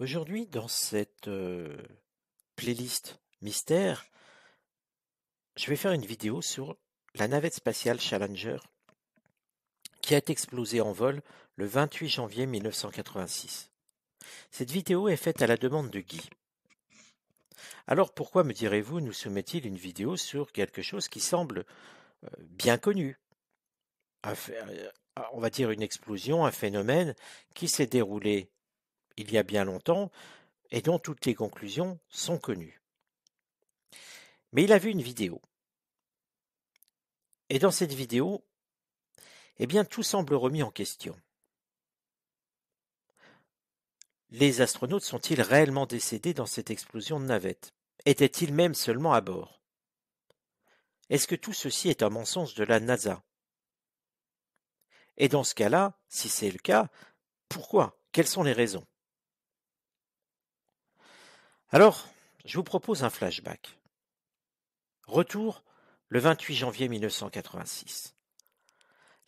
Aujourd'hui, dans cette euh, playlist mystère, je vais faire une vidéo sur la navette spatiale Challenger qui a explosé en vol le 28 janvier 1986. Cette vidéo est faite à la demande de Guy. Alors pourquoi, me direz-vous, nous soumet-il une vidéo sur quelque chose qui semble euh, bien connu euh, On va dire une explosion, un phénomène qui s'est déroulé il y a bien longtemps, et dont toutes les conclusions sont connues. Mais il a vu une vidéo. Et dans cette vidéo, eh bien, tout semble remis en question. Les astronautes sont-ils réellement décédés dans cette explosion de navette Étaient-ils même seulement à bord Est-ce que tout ceci est un mensonge de la NASA Et dans ce cas-là, si c'est le cas, pourquoi Quelles sont les raisons alors, je vous propose un flashback. Retour le 28 janvier 1986.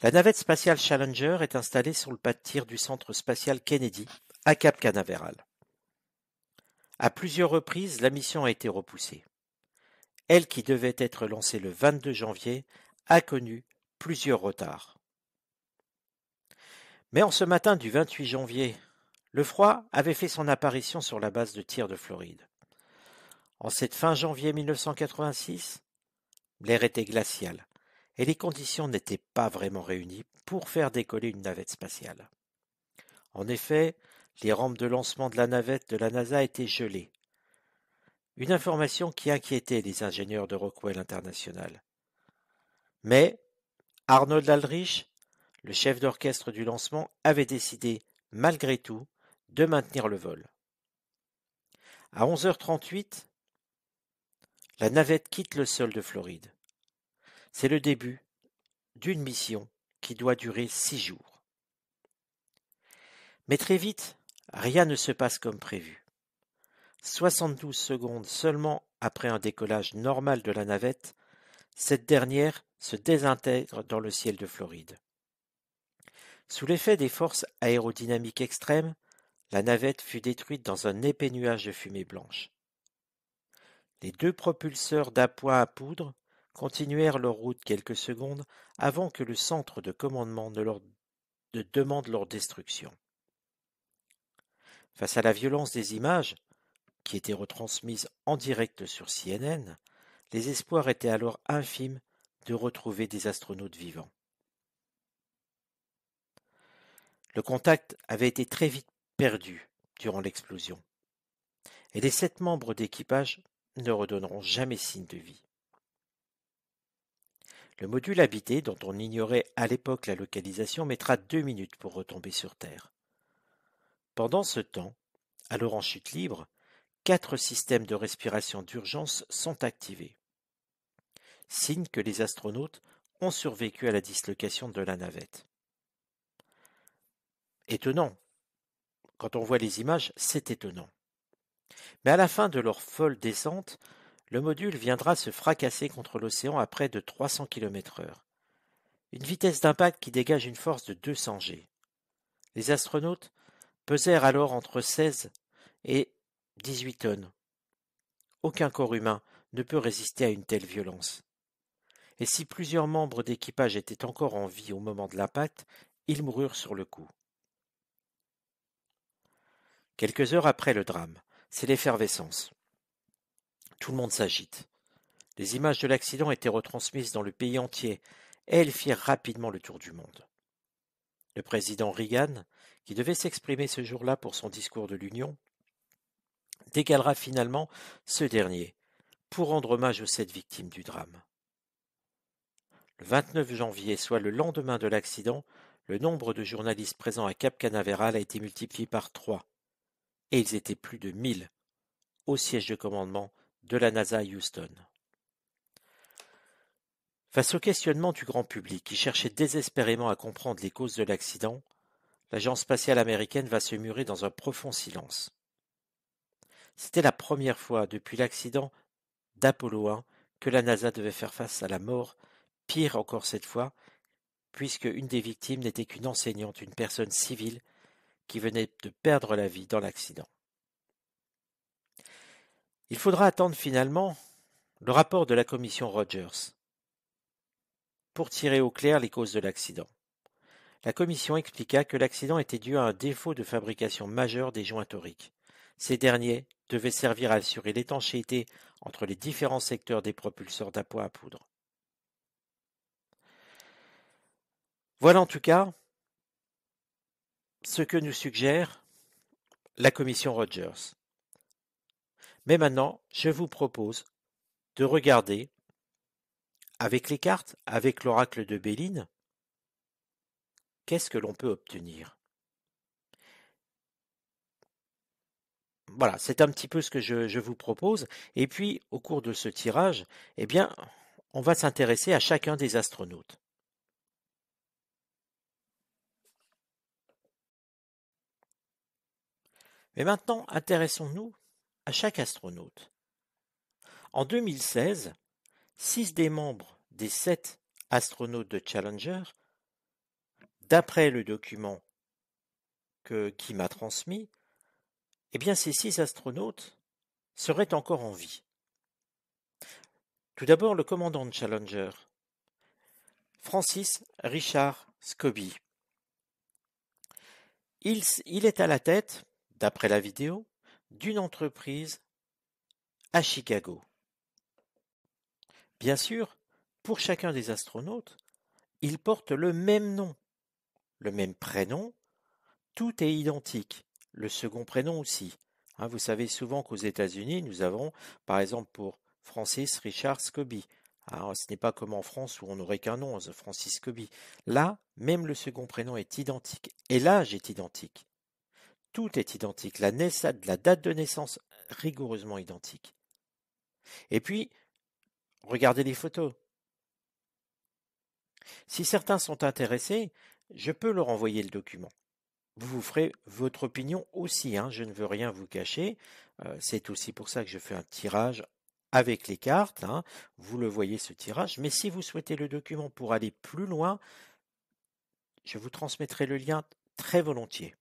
La navette spatiale Challenger est installée sur le pas de tir du centre spatial Kennedy à Cap Canaveral. À plusieurs reprises, la mission a été repoussée. Elle qui devait être lancée le 22 janvier a connu plusieurs retards. Mais en ce matin du 28 janvier le froid avait fait son apparition sur la base de tir de Floride. En cette fin janvier 1986, l'air était glacial et les conditions n'étaient pas vraiment réunies pour faire décoller une navette spatiale. En effet, les rampes de lancement de la navette de la NASA étaient gelées. Une information qui inquiétait les ingénieurs de Rockwell International. Mais Arnold Aldrich, le chef d'orchestre du lancement, avait décidé, malgré tout, de maintenir le vol. À 11h38, la navette quitte le sol de Floride. C'est le début d'une mission qui doit durer six jours. Mais très vite, rien ne se passe comme prévu. 72 secondes seulement après un décollage normal de la navette, cette dernière se désintègre dans le ciel de Floride. Sous l'effet des forces aérodynamiques extrêmes, la navette fut détruite dans un épais nuage de fumée blanche. Les deux propulseurs d'appoint à poudre continuèrent leur route quelques secondes avant que le centre de commandement ne, leur... demande leur destruction. Face à la violence des images, qui étaient retransmises en direct sur CNN, les espoirs étaient alors infimes de retrouver des astronautes vivants. Le contact avait été très vite Perdu durant l'explosion, et les sept membres d'équipage ne redonneront jamais signe de vie. Le module habité, dont on ignorait à l'époque la localisation, mettra deux minutes pour retomber sur Terre. Pendant ce temps, à en chute libre, quatre systèmes de respiration d'urgence sont activés. Signe que les astronautes ont survécu à la dislocation de la navette. Étonnant, quand on voit les images, c'est étonnant. Mais à la fin de leur folle descente, le module viendra se fracasser contre l'océan à près de 300 km h Une vitesse d'impact qui dégage une force de 200 G. Les astronautes pesèrent alors entre 16 et 18 tonnes. Aucun corps humain ne peut résister à une telle violence. Et si plusieurs membres d'équipage étaient encore en vie au moment de l'impact, ils moururent sur le coup. Quelques heures après le drame, c'est l'effervescence. Tout le monde s'agite. Les images de l'accident étaient retransmises dans le pays entier et elles firent rapidement le tour du monde. Le président Reagan, qui devait s'exprimer ce jour-là pour son discours de l'Union, décalera finalement ce dernier pour rendre hommage aux sept victimes du drame. Le 29 janvier, soit le lendemain de l'accident, le nombre de journalistes présents à Cap Canaveral a été multiplié par trois et ils étaient plus de mille au siège de commandement de la NASA à Houston. Face au questionnement du grand public qui cherchait désespérément à comprendre les causes de l'accident, l'agence spatiale américaine va se murer dans un profond silence. C'était la première fois depuis l'accident d'Apollo 1 que la NASA devait faire face à la mort, pire encore cette fois, puisque une des victimes n'était qu'une enseignante, une personne civile qui venait de perdre la vie dans l'accident. Il faudra attendre finalement le rapport de la commission Rogers pour tirer au clair les causes de l'accident. La commission expliqua que l'accident était dû à un défaut de fabrication majeur des joints toriques. Ces derniers devaient servir à assurer l'étanchéité entre les différents secteurs des propulseurs d'appoint à poudre. Voilà en tout cas ce que nous suggère la commission Rogers. Mais maintenant, je vous propose de regarder avec les cartes, avec l'oracle de Béline, qu'est-ce que l'on peut obtenir Voilà, c'est un petit peu ce que je, vous propose. Et puis, au cours de ce tirage, eh bien, on va s'intéresser à chacun des astronautes. Mais maintenant, intéressons-nous à chaque astronaute. En 2016, six des membres des sept astronautes de Challenger, d'après le document que qui m'a transmis, eh bien ces six astronautes seraient encore en vie. Tout d'abord le commandant de Challenger, Francis Richard Scobie. il est à la tête d'après la vidéo, d'une entreprise à Chicago. Bien sûr, pour chacun des astronautes, ils portent le même nom, le même prénom, tout est identique, le second prénom aussi. Hein, vous savez souvent qu'aux États-Unis, nous avons, par exemple, pour Francis Richard Scobie. ce n'est pas comme en France où on n'aurait qu'un nom, hein, Francis Scobie. Là, même le second prénom est identique et l'âge est identique. Tout est identique. La, la date de naissance, rigoureusement identique. Et puis, regardez les photos. Si certains sont intéressés, je peux leur envoyer le document. Vous vous ferez votre opinion aussi, hein, je ne veux rien vous cacher. Euh, c'est aussi pour ça que je fais un tirage avec les cartes. Hein. Vous le voyez ce tirage. Mais si vous souhaitez le document pour aller plus loin, je vous transmettrai le lien très volontiers.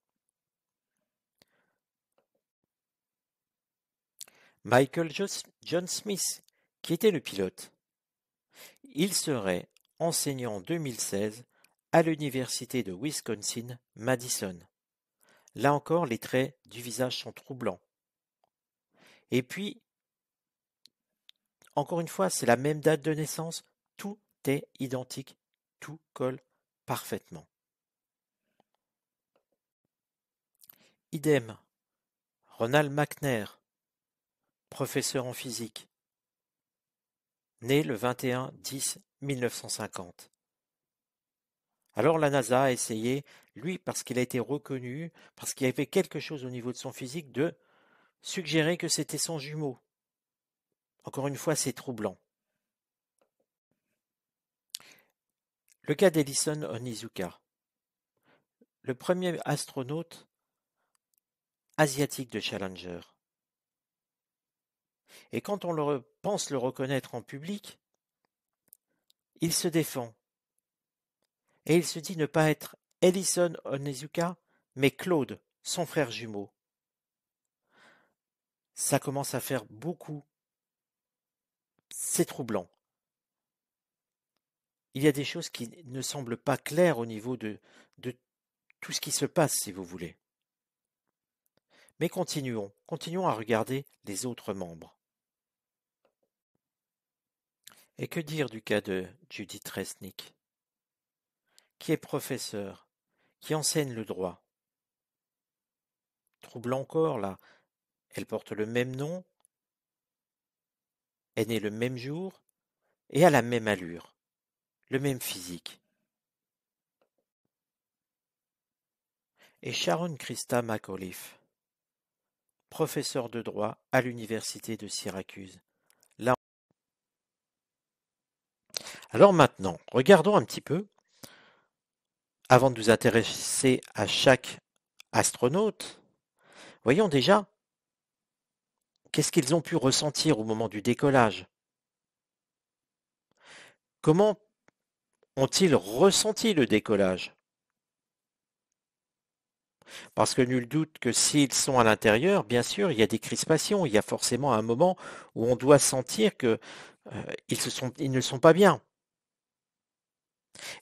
Michael John Smith, qui était le pilote. Il serait enseignant en 2016 à l'université de Wisconsin-Madison. Là encore, les traits du visage sont troublants. Et puis, encore une fois, c'est la même date de naissance, tout est identique, tout colle parfaitement. Idem, Ronald McNair, professeur en physique. Né le 21-10-1950. Alors la NASA a essayé, lui parce qu'il a été reconnu, parce qu'il y avait quelque chose au niveau de son physique, de suggérer que c'était son jumeau. Encore une fois, c'est troublant. Le cas d'Ellison Onizuka, le premier astronaute asiatique de Challenger et quand on le pense le reconnaître en public, il se défend. Et il se dit ne pas être Ellison Onizuka, mais Claude, son frère jumeau. Ça commence à faire beaucoup. C'est troublant. Il y a des choses qui ne semblent pas claires au niveau de tout ce qui se passe, si vous voulez. Mais continuons, continuons à regarder les autres membres. Et que dire du cas de Judith Resnick, qui est professeur, qui enseigne le droit Trouble encore, là. Elle porte le même nom, est née le même jour et a la même allure, le même physique. Et Sharon Christa McAuliffe, professeur de droit à l'université de Syracuse. Alors maintenant, regardons un petit peu, avant de nous intéresser à chaque astronaute, voyons déjà qu'est-ce qu'ils ont pu ressentir au moment du décollage. Comment ont-ils ressenti le décollage parce que nul doute que s'ils sont à l'intérieur, bien sûr, il y a des crispations, il y a forcément un moment où on doit sentir qu'ils euh, se ils ne sont pas bien.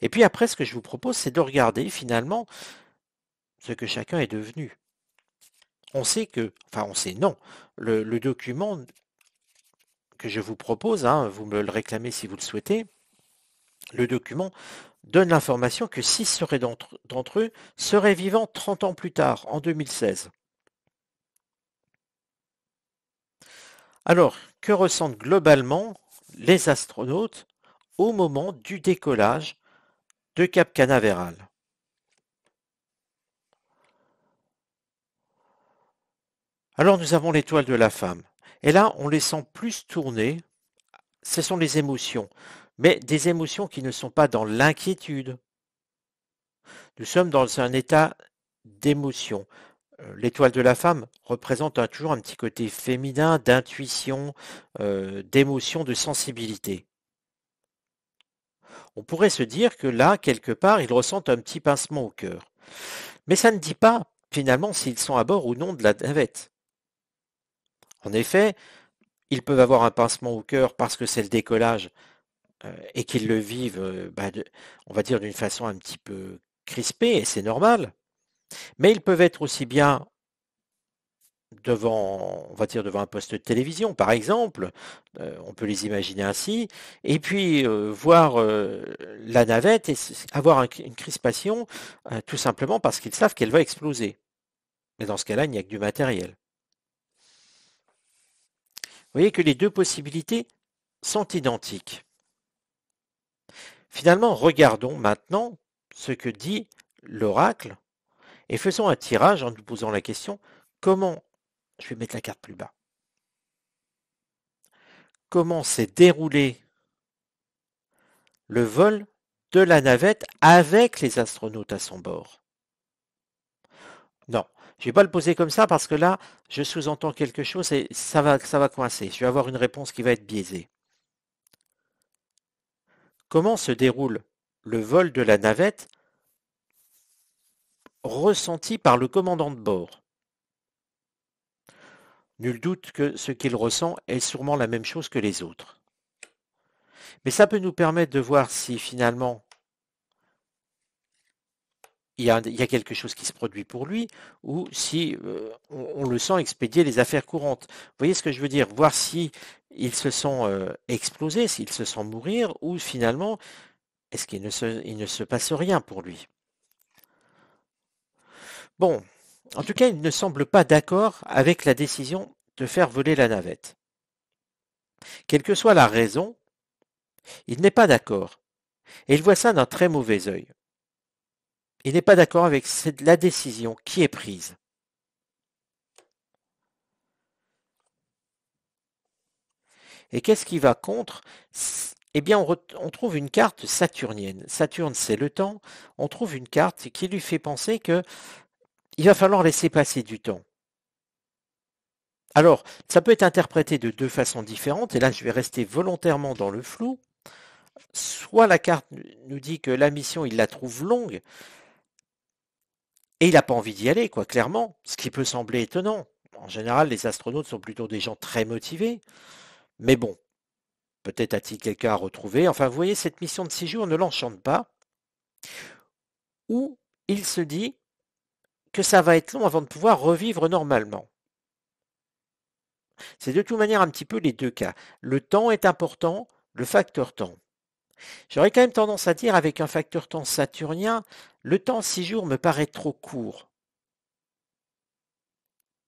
Et puis après, ce que je vous propose, c'est de regarder finalement ce que chacun est devenu. On sait que, enfin on sait non, le, document que je vous propose, hein, vous me le réclamez si vous le souhaitez, le document donne l'information que 6 d'entre eux seraient vivants 30 ans plus tard, en 2016. Alors, que ressentent globalement les astronautes au moment du décollage Cap Canaveral. Alors nous avons l'étoile de la femme. Et là, on les sent plus tourner. Ce sont les émotions, mais des émotions qui ne sont pas dans l'inquiétude. Nous sommes dans un état d'émotion. Euh, l'étoile de la femme représente un, toujours un petit côté féminin, d'intuition, euh, d'émotion, de sensibilité. On pourrait se dire que là, quelque part, ils ressentent un petit pincement au cœur. Mais ça ne dit pas, finalement, s'ils sont à bord ou non de la navette. En effet, ils peuvent avoir un pincement au cœur parce que c'est le décollage euh, et qu'ils le vivent, euh, bah, on va dire, d'une façon un petit peu crispée, et c'est normal. Mais ils peuvent être aussi bien devant, on va dire devant un poste de télévision, par exemple, euh, on peut les imaginer ainsi, et puis euh, voir euh, la navette et avoir une crispation, tout simplement parce qu'ils savent qu'elle va exploser. Mais dans ce cas-là, il n'y a que du matériel. Vous voyez que les deux possibilités sont identiques. Finalement, regardons maintenant ce que dit l'oracle et faisons un tirage en nous posant la question comment je vais mettre la carte plus bas. Comment s'est déroulé le vol de la navette avec les astronautes à son bord Non, je ne vais pas le poser comme ça parce que là, je sous-entends quelque chose et ça va, ça va coincer. Je vais avoir une réponse qui va être biaisée. Comment se déroule le vol de la navette ressenti par le commandant de bord Nul doute que ce qu'il ressent est sûrement la même chose que les autres. Mais ça peut nous permettre de voir si finalement il y, a, quelque chose qui se produit pour lui, ou si euh, on, le sent expédier les affaires courantes. Vous voyez ce que je veux dire Voir si se sent euh, explosé, s'il se sent mourir, ou finalement, est-ce qu'il ne ne se passe rien pour lui Bon, en tout cas, il ne semble pas d'accord avec la décision de faire voler la navette. Quelle que soit la raison, il n'est pas d'accord. Et il voit ça d'un très mauvais œil. Il n'est pas d'accord avec la décision qui est prise. Et qu'est-ce qui va contre Eh bien, on, on, trouve une carte saturnienne. Saturne, c'est le temps. On trouve une carte qui lui fait penser que il va falloir laisser passer du temps. Alors, ça peut être interprété de deux façons différentes, et là je vais rester volontairement dans le flou. Soit la carte nous dit que la mission, il la trouve longue, et il n'a pas envie d'y aller, quoi, clairement, ce qui peut sembler étonnant. En général, les astronautes sont plutôt des gens très motivés, mais bon, peut-être a-t-il quelqu'un à retrouver. Enfin, vous voyez, cette mission de six jours ne l'enchante pas. Ou il se dit, que ça va être long avant de pouvoir revivre normalement. C'est de toute manière un petit peu les deux cas. Le temps est important, le facteur temps. J'aurais quand même tendance à dire avec un facteur temps saturnien, le temps six jours me paraît trop court.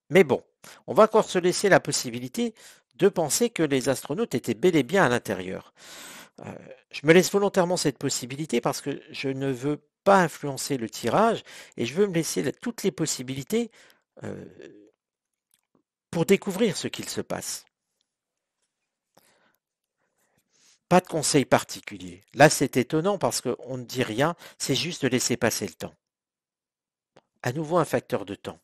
Mais bon, on va encore se laisser la possibilité de penser que les astronautes étaient bel et bien à l'intérieur. Euh, je me laisse volontairement cette possibilité parce que je ne veux pas influencer le tirage et je veux me laisser toutes les possibilités euh, pour découvrir ce qu'il se passe. Pas de conseil particulier. Là, c'est étonnant parce qu'on ne dit rien, c'est juste de laisser passer le temps. À nouveau, un facteur de temps.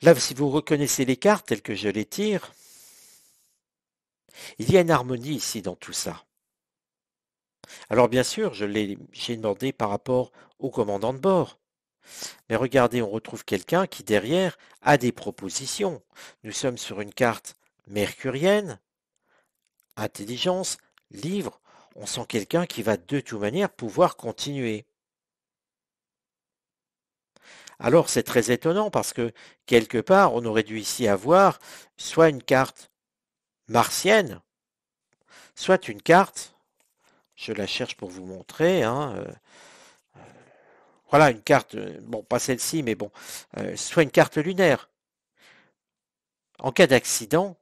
Là, si vous reconnaissez les cartes telles que je les tire, il y a une harmonie ici dans tout ça. Alors bien sûr, je l'ai, j'ai demandé par rapport au commandant de bord. Mais regardez, on retrouve quelqu'un qui derrière a des propositions. Nous sommes sur une carte mercurienne, intelligence, livre. On sent quelqu'un qui va de toute manière pouvoir continuer. Alors c'est très étonnant parce que quelque part on aurait dû ici avoir soit une carte martienne, soit une carte, je la cherche pour vous montrer, hein, euh, euh, voilà une carte, euh, bon pas celle-ci, mais bon, soit une carte lunaire. En cas d'accident,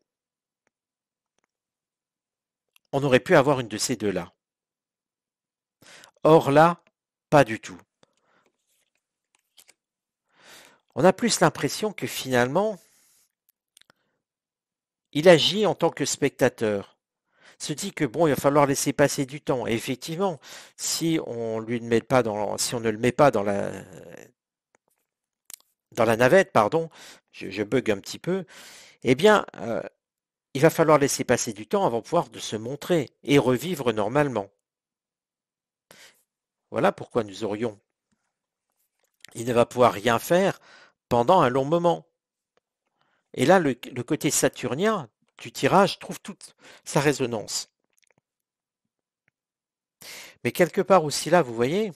on aurait pu avoir une de ces deux-là. Or là, pas du tout. On a plus l'impression que finalement, il agit en tant que spectateur. Se dit que bon, il va falloir laisser passer du temps. effectivement, si on lui ne met pas dans, si on ne le met pas dans la dans la navette, pardon, je, bug un petit peu, eh bien, euh, il va falloir laisser passer du temps avant de pouvoir de se montrer et revivre normalement. Voilà pourquoi nous aurions. Il ne va pouvoir rien faire pendant un long moment. Et là, le, côté saturnien du tirage trouve toute sa résonance. Mais quelque part aussi là, vous voyez,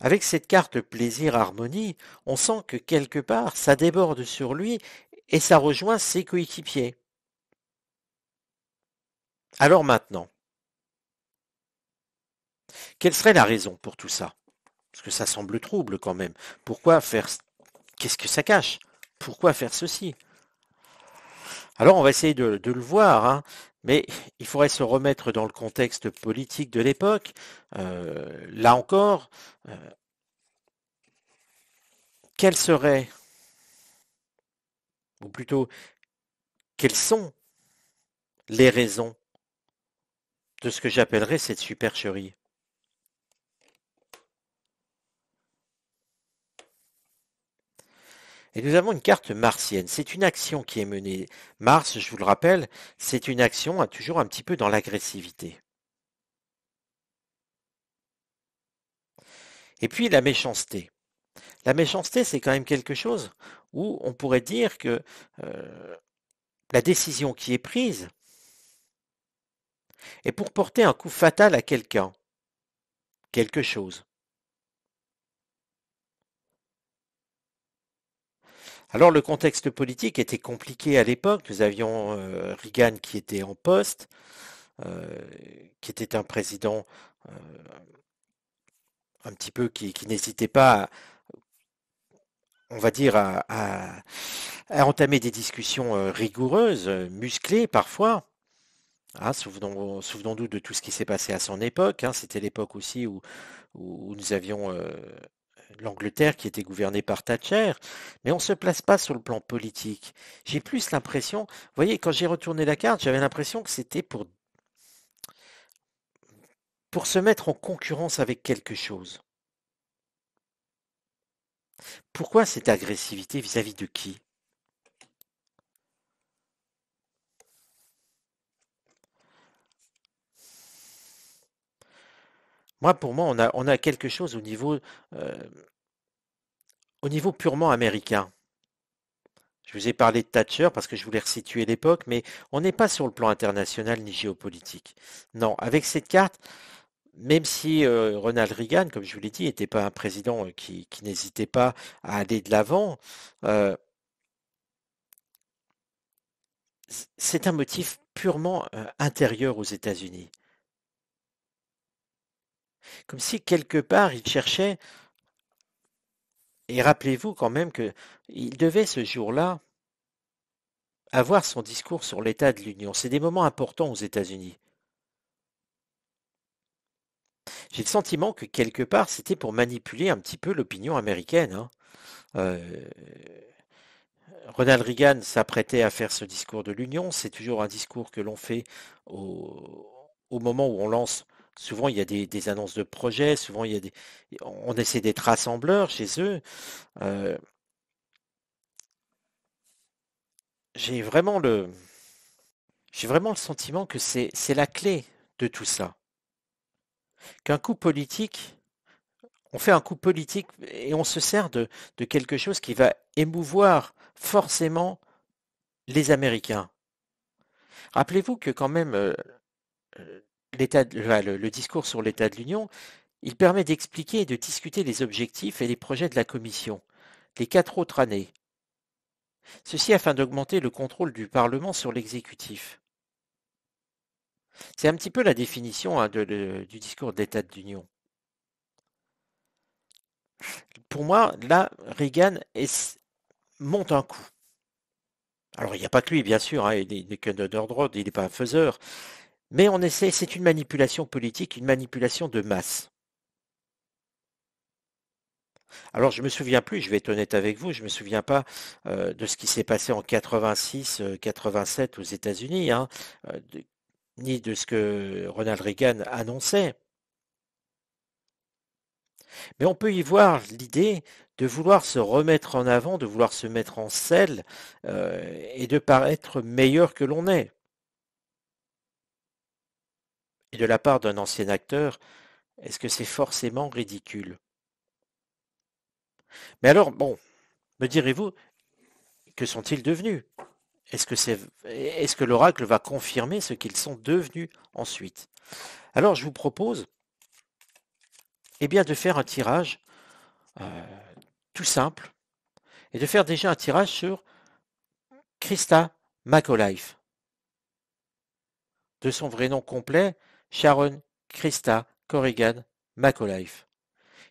avec cette carte plaisir-harmonie, on sent que quelque part, ça déborde sur lui et ça rejoint ses coéquipiers. Alors maintenant, quelle serait la raison pour tout ça Parce que ça semble trouble quand même. Pourquoi faire... Qu'est-ce que ça cache Pourquoi faire ceci alors on va essayer de, le voir, hein. mais il faudrait se remettre dans le contexte politique de l'époque. Euh, là encore, euh, quelles seraient, ou plutôt, quelles sont les raisons de ce que j'appellerais cette supercherie Et nous avons une carte martienne. C'est une action qui est menée. Mars, je vous le rappelle, c'est une action toujours un petit peu dans l'agressivité. Et puis la méchanceté. La méchanceté, c'est quand même quelque chose où on pourrait dire que euh, la décision qui est prise est pour porter un coup fatal à quelqu'un, quelque chose. Alors le contexte politique était compliqué à l'époque. Nous avions euh, Reagan qui était en poste, euh, qui était un président euh, un petit peu qui, n'hésitait pas, à, on va dire, à, entamer des discussions rigoureuses, musclées parfois. Ah, souvenons, nous de tout ce qui s'est passé à son époque. Hein. C'était l'époque aussi où, nous avions l'Angleterre qui était gouvernée par Thatcher, mais on ne se place pas sur le plan politique. J'ai plus l'impression, vous voyez, quand j'ai retourné la carte, j'avais l'impression que c'était pour, pour se mettre en concurrence avec quelque chose. Pourquoi cette agressivité vis à -vis de qui Moi, pour moi, on a, quelque chose euh, au niveau, purement américain. Je vous ai parlé de Thatcher parce que je voulais resituer l'époque, mais on n'est pas sur le plan international ni géopolitique. Non, avec cette carte, même si euh, Ronald Reagan, comme je vous l'ai dit, n'était pas un président euh, qui, n'hésitait pas à aller de l'avant, c'est un motif purement intérieur aux États-Unis. Comme si quelque part il cherchait. Et rappelez-vous quand même qu'il devait ce jour-là avoir son discours sur l'état de l'Union. C'est des moments importants aux États-Unis. J'ai le sentiment que quelque part, c'était pour manipuler un petit peu l'opinion américaine. Hein. Euh, Ronald Reagan s'apprêtait à faire ce discours de l'Union. C'est toujours un discours que l'on fait au, moment où on lance Souvent, il y a des, annonces de projets, souvent, il y a des, on essaie d'être rassembleur chez eux. Euh, j'ai vraiment le, j'ai vraiment le sentiment que c'est, c'est la clé de tout ça. Qu'un coup politique, on fait un coup politique et on se sert de, quelque chose qui va émouvoir forcément les Américains. Rappelez-vous que quand même, euh, euh, l'état, le, discours sur l'état de l'Union, il permet d'expliquer et de discuter les objectifs et les projets de la Commission, les quatre autres années. Ceci afin d'augmenter le contrôle du Parlement sur l'exécutif. C'est un petit peu la définition hein, du discours de l'état de l'Union. Pour moi, là, Reagan monte un coup. Alors, il n'y a pas que lui, bien sûr, hein, il n'est qu'un droit, il n'est pas un faiseur, mais on essaie, c'est une manipulation politique, une manipulation de masse. Alors je ne me souviens plus, je vais être honnête avec vous, je ne me souviens pas euh, de ce qui s'est passé en 86, 87 euh, aux États-Unis, hein, euh, ni de ce que Ronald Reagan annonçait. Mais on peut y voir l'idée de vouloir se remettre en avant, de vouloir se mettre en selle et de paraître meilleur que l'on est. Et de la part d'un ancien acteur, est-ce que c'est forcément ridicule Mais alors, bon, me direz-vous, que sont-ils devenus Est-ce que, c'est, est que l'oracle va confirmer ce qu'ils sont devenus ensuite Alors, je vous propose eh bien, de faire un tirage euh, tout simple et de faire déjà un tirage sur Christa McAuliffe. De son vrai nom complet, Sharon Christa Corrigan McAuliffe,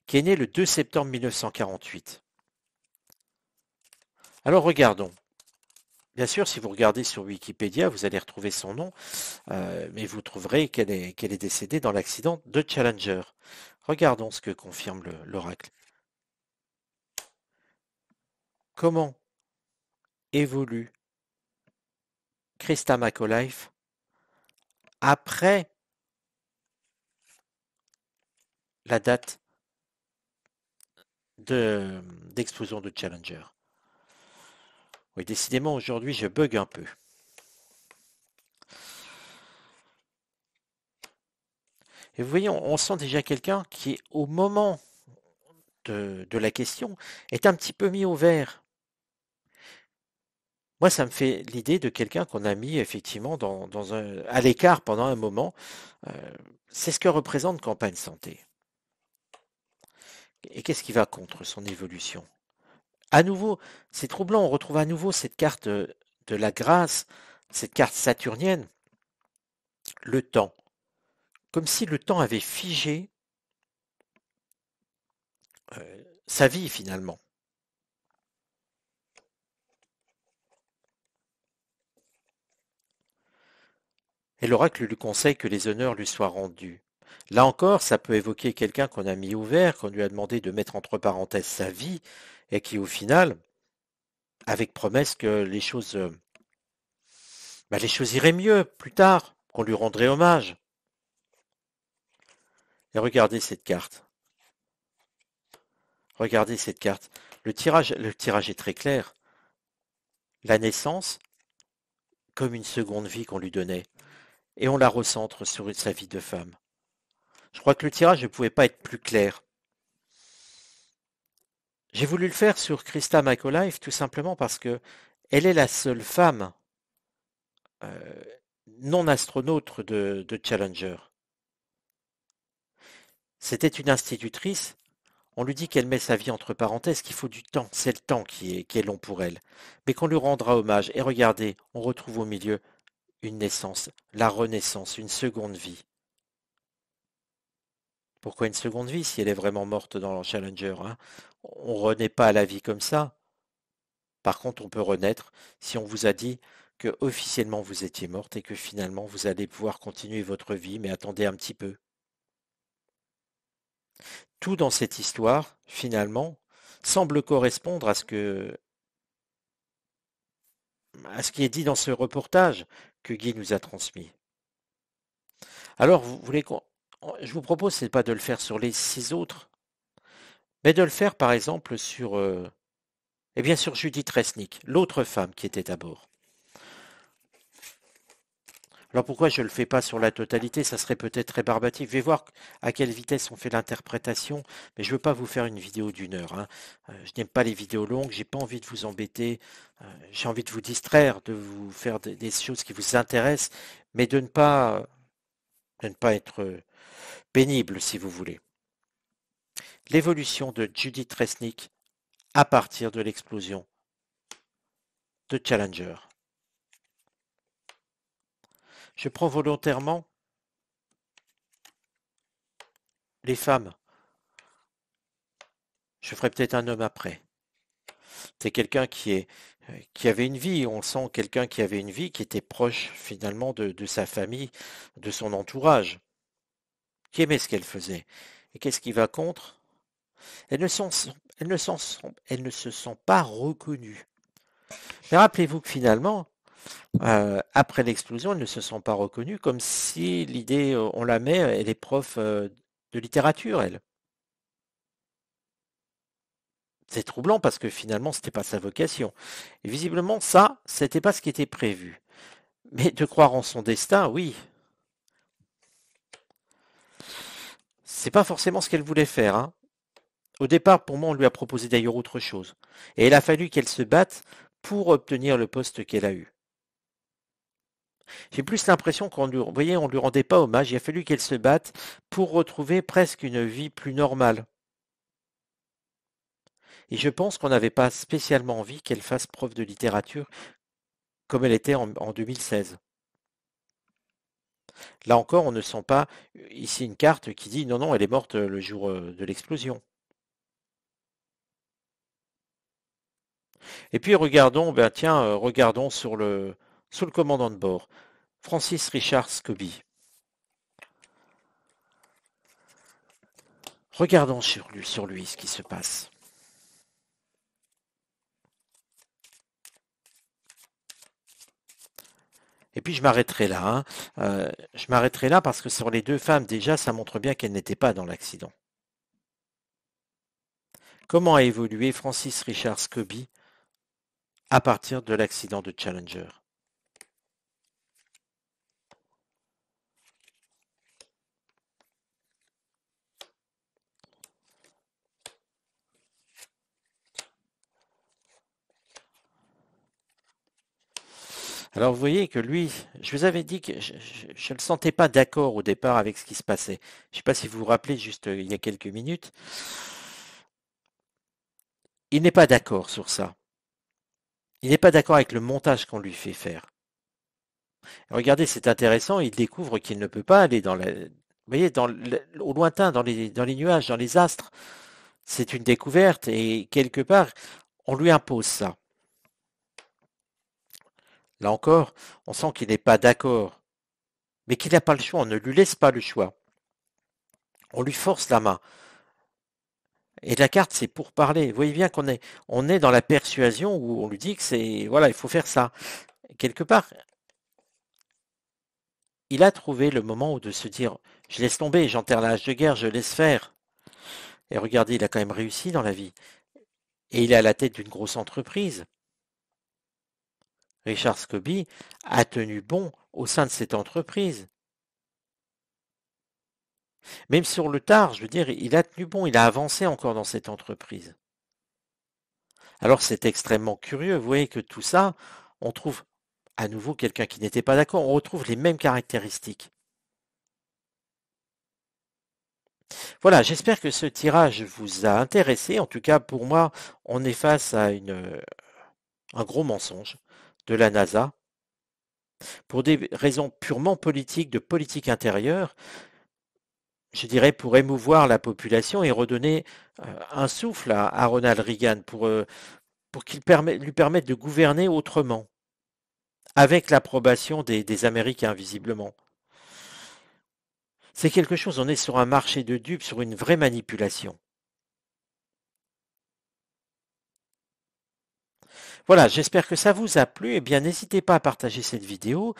qui est née le 2 septembre 1948. Alors regardons. Bien sûr, si vous regardez sur Wikipédia, vous allez retrouver son nom, euh, mais vous trouverez qu'elle est, est, décédée dans l'accident de Challenger. Regardons ce que confirme l'oracle. Comment évolue Christa McAuliffe après la date d'explosion de, Challenger. Oui, décidément, aujourd'hui, je bug un peu. Et vous voyez, on, sent déjà quelqu'un qui, au moment de, la question, est un petit peu mis au vert. Moi, ça me fait l'idée de quelqu'un qu'on a mis effectivement dans, un, à l'écart pendant un moment. Euh, c'est ce que représente campagne santé. Et qu'est-ce qui va contre son évolution À nouveau, c'est troublant, on retrouve à nouveau cette carte euh, de la grâce, cette carte saturnienne, le temps. Comme si le temps avait figé euh, sa vie finalement. Et l'oracle lui conseille que les honneurs lui soient rendus. Là encore, ça peut évoquer quelqu'un qu'on a mis ouvert, qu'on lui a demandé de mettre entre parenthèses sa vie, et qui au final, avec promesse que les choses, euh, bah, les choses iraient mieux plus tard, qu'on lui rendrait hommage. Et regardez cette carte. Regardez cette carte. Le tirage, le tirage est très clair. La naissance, comme une seconde vie qu'on lui donnait. Et on la recentre sur sa vie de femme. Je crois que le tirage ne pouvait pas être plus clair. J'ai voulu le faire sur Christa McAuliffe tout simplement parce que elle est la seule femme euh, non astronaute de, Challenger. C'était une institutrice. On lui dit qu'elle met sa vie entre parenthèses, qu'il faut du temps. C'est le temps qui est long pour elle. Mais qu'on lui rendra hommage. Et regardez, on retrouve au milieu une naissance, la renaissance, une seconde vie. Pourquoi une seconde vie si elle est vraiment morte dans le Challenger On hein? On renaît pas à la vie comme ça. Par contre, on peut renaître si on vous a dit que officiellement vous étiez morte et que finalement vous allez pouvoir continuer votre vie, mais attendez un petit peu. Tout dans cette histoire, finalement, semble correspondre à ce que à ce qui est dit dans ce reportage que Guy nous a transmis. Alors, vous voulez qu'on... Oh, je vous propose, n'est pas de le faire sur les six autres, mais de le faire par exemple sur, euh, eh bien sur Judith Resnick, l'autre femme qui était à bord. Alors pourquoi je ne le fais pas sur la totalité Ça serait peut-être rébarbatif. Je vais voir à quelle vitesse on fait l'interprétation, mais je ne veux pas vous faire une vidéo d'une heure. Hein. Euh, je n'aime pas les vidéos longues, j'ai pas envie de vous embêter, euh, j'ai envie de vous distraire, de vous faire des choses qui vous intéressent, mais de ne pas, de ne pas être pénible si vous voulez. L'évolution de Judith Resnick à partir de l'explosion de Challenger. Je prends volontairement les femmes. Je ferai peut-être un homme après. C'est quelqu'un qui, qui avait une vie, on sent quelqu'un qui avait une vie, qui était proche finalement de sa famille, de son entourage qui aimait ce qu'elle faisait. Et qu'est-ce qui va contre elles ne, se sont pas reconnues. Mais rappelez-vous que finalement, euh, après l'explosion, elles ne se sont pas reconnues, comme si l'idée, euh, on la met, euh, elle est prof de littérature, elle. C'est troublant parce que finalement, ce n'était pas sa vocation. Et visiblement, ça, ce n'était pas ce qui était prévu. Mais de croire en son destin, oui, c'est pas forcément ce qu'elle voulait faire. Hein. Au départ, pour moi, on lui a proposé d'ailleurs autre chose. Et il a fallu qu'elle se batte pour obtenir le poste qu'elle a eu. J'ai plus l'impression qu'on lui, on lui rendait pas hommage. Il a fallu qu'elle se batte pour retrouver presque une vie plus normale. Et je pense qu'on n'avait pas spécialement envie qu'elle fasse preuve de littérature comme elle était en 2016. Là encore, on ne sent pas ici une carte qui dit non, non, elle est morte le jour de l'explosion. Et puis regardons, ben tiens, regardons sur le, le commandant de bord, Francis Richard Scobie. Regardons sur lui, sur lui ce qui se passe. Et puis je m'arrêterai là. Hein. Euh, je m'arrêterai là parce que sur les deux femmes, déjà, ça montre bien qu'elles n'étaient pas dans l'accident. Comment a évolué Francis Richard Scobie à partir de l'accident de Challenger Alors vous voyez que lui, je vous avais dit que je ne le sentais pas d'accord au départ avec ce qui se passait. Je ne sais pas si vous vous rappelez juste euh, il y a quelques minutes. Il n'est pas d'accord sur ça. Il n'est pas d'accord avec le montage qu'on lui fait faire. Regardez, c'est intéressant, il découvre qu'il ne peut pas aller dans la... Vous voyez, au lointain, dans les nuages, dans les astres, c'est une découverte et quelque part, on lui impose ça. Là encore, on sent qu'il n'est pas d'accord, mais qu'il n'a pas le choix, on ne lui laisse pas le choix. On lui force la main. Et la carte, c'est pour parler. Vous voyez bien qu'on est, on est dans la persuasion où on lui dit que c'est, voilà, il faut faire ça. Quelque part, il a trouvé le moment où de se dire, je laisse tomber, j'enterre l'âge de guerre, je laisse faire. Et regardez, il a quand même réussi dans la vie. Et il est à la tête d'une grosse entreprise. Richard Scobie a tenu bon au sein de cette entreprise. Même sur le tard, je veux dire, il a tenu bon, il a avancé encore dans cette entreprise. Alors c'est extrêmement curieux, vous voyez que tout ça, on trouve à nouveau quelqu'un qui n'était pas d'accord, on retrouve les mêmes caractéristiques. Voilà, j'espère que ce tirage vous a intéressé. En tout cas, pour moi, on est face à euh, un gros mensonge de la NASA, pour des raisons purement politiques, de politique intérieure, je dirais pour émouvoir la population et redonner euh, un souffle à, Ronald Reagan, pour, euh, pour qu'il lui permette de gouverner autrement, avec l'approbation des Américains, visiblement. C'est quelque chose, on est sur un marché de dupes, sur une vraie manipulation. Voilà, j'espère que ça vous a plu. Et eh bien, n'hésitez pas à partager cette vidéo.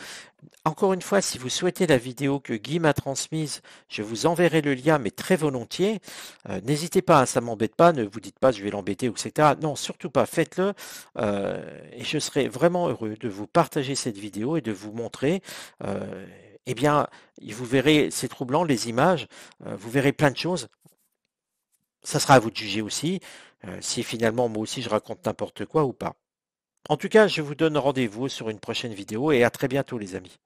Encore une fois, si vous souhaitez la vidéo que Guy m'a transmise, je vous enverrai le lien, mais très volontiers. Euh, n'hésitez pas, ça m'embête pas, ne vous dites pas je vais l'embêter, etc. Non, surtout pas, faites-le. Euh, et je serai vraiment heureux de vous partager cette vidéo et de vous montrer. et euh, eh bien, vous verrez, c'est troublant, les images, vous verrez plein de choses. Ça sera à vous de juger aussi, si finalement moi aussi je raconte n'importe quoi ou pas. En tout cas, je vous donne rendez-vous sur une prochaine vidéo et à très bientôt les amis.